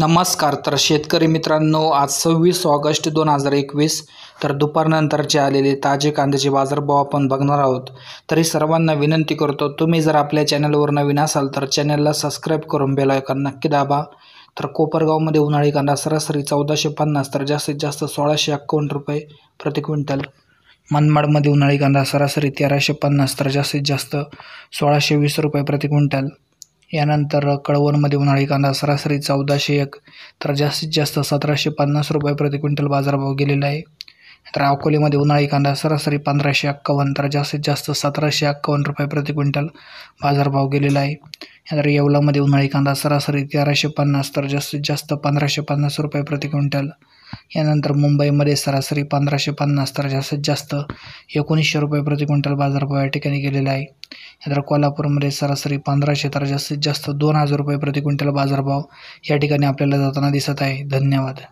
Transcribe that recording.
नमस्कार तर शेतकरी मित्रांनो आज सव्वीस ऑगस्ट दोन हजार एकवीस तर दुपारनंतरचे आलेले ताजे कांद्याचे बाजारभाव आपण बघणार आहोत तरी सर्वांना विनंती करतो तुम्ही जर आपल्या चॅनलवर नवीन असाल तर चॅनलला सबस्क्राईब करून बेलायकन नक्की दाबा तर कोपरगावमध्ये उन्हाळी कांदा सरासरी चौदाशे पन्नास तर जास्तीत जास्त सोळाशे एकावन्न रुपये प्रति क्विंटल मनमाडमध्ये उन्हाळी कांदा सरासरी तेराशे पन्नास तर जास्तीत जास्त सोळाशे वीस रुपये प्रति क्विंटल यानंतर कळवणमध्ये उन्हाळी कांदा सरासरी चौदाशे एक तर जास्तीत जास्त सतराशे पन्नास रुपये प्रति क्विंटल बाजारभाव गेलेला आहे तर अकोलेमध्ये उन्हाळी कांदा सरासरी पंधराशे एक्कावन्न तर जास्तीत जास्त सतराशे एक्कावन्न रुपये प्रति क्विंटल बाजारभाव गेलेला आहे तर येवलामध्ये उन्हाळी कांदा सरासरी तेराशे पन्नास तर जास्तीत जास्त पंधराशे पन्नास रुपये प्रति क्विंटल यानंतर मुंबईमध्ये सरासरी पंधराशे पन्नास तर जास्तीत जास्त एकोणीसशे रुपये प्रति क्विंटल बाजारभाव या ठिकाणी गेलेला आहे तर कोल्हापूरमध्ये सरासरी पंधराशे तर जास्तीत जास्त दोन हजार रुपये प्रति क्विंटल बाजारभाव या ठिकाणी आपल्याला जाताना दिसत आहे धन्यवाद